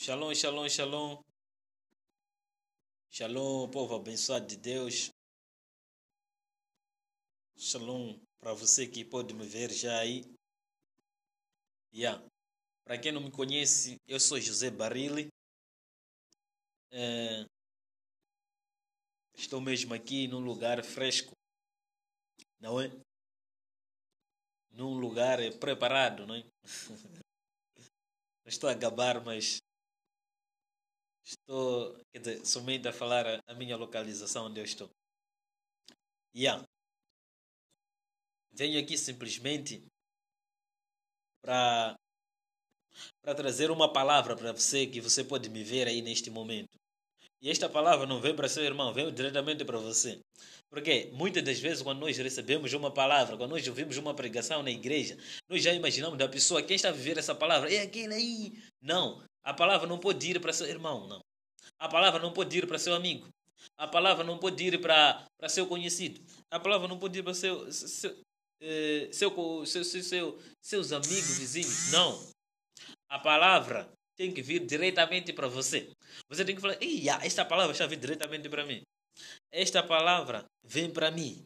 Shalom, shalom, shalom. Shalom, povo abençoado de Deus. Shalom para você que pode me ver já aí. Yeah. Para quem não me conhece, eu sou José Barili. É... Estou mesmo aqui num lugar fresco, não é? Num lugar preparado, não é? Estou a gabar, mas Estou, quer dizer, a falar a, a minha localização onde eu estou. Yeah. Venho aqui simplesmente para para trazer uma palavra para você que você pode me ver aí neste momento. E esta palavra não vem para seu irmão, vem diretamente para você. Porque muitas das vezes, quando nós recebemos uma palavra, quando nós ouvimos uma pregação na igreja, nós já imaginamos da pessoa quem está a viver essa palavra, é aquele aí. Não, a palavra não pode ir para seu irmão, não. A palavra não pode ir para seu amigo. A palavra não pode ir para, para seu conhecido. A palavra não pode ir para seu, seu, eh, seu, seu, seu, seus amigos, vizinhos. Não. A palavra tem que vir diretamente para você. Você tem que falar: esta palavra já vem diretamente para mim. Esta palavra vem para mim.